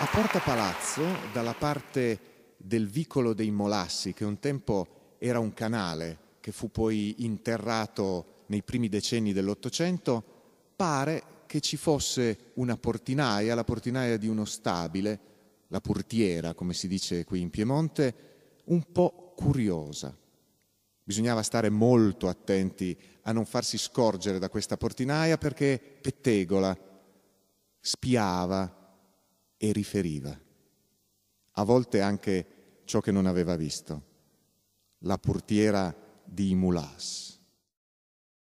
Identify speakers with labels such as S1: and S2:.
S1: A Porta Palazzo, dalla parte del vicolo dei Molassi, che un tempo era un canale che fu poi interrato nei primi decenni dell'Ottocento, pare che ci fosse una portinaia, la portinaia di uno stabile, la portiera, come si dice qui in Piemonte, un po' curiosa. Bisognava stare molto attenti a non farsi scorgere da questa portinaia perché pettegola, spiava e riferiva, a volte anche ciò che non aveva visto, la portiera di Imulas.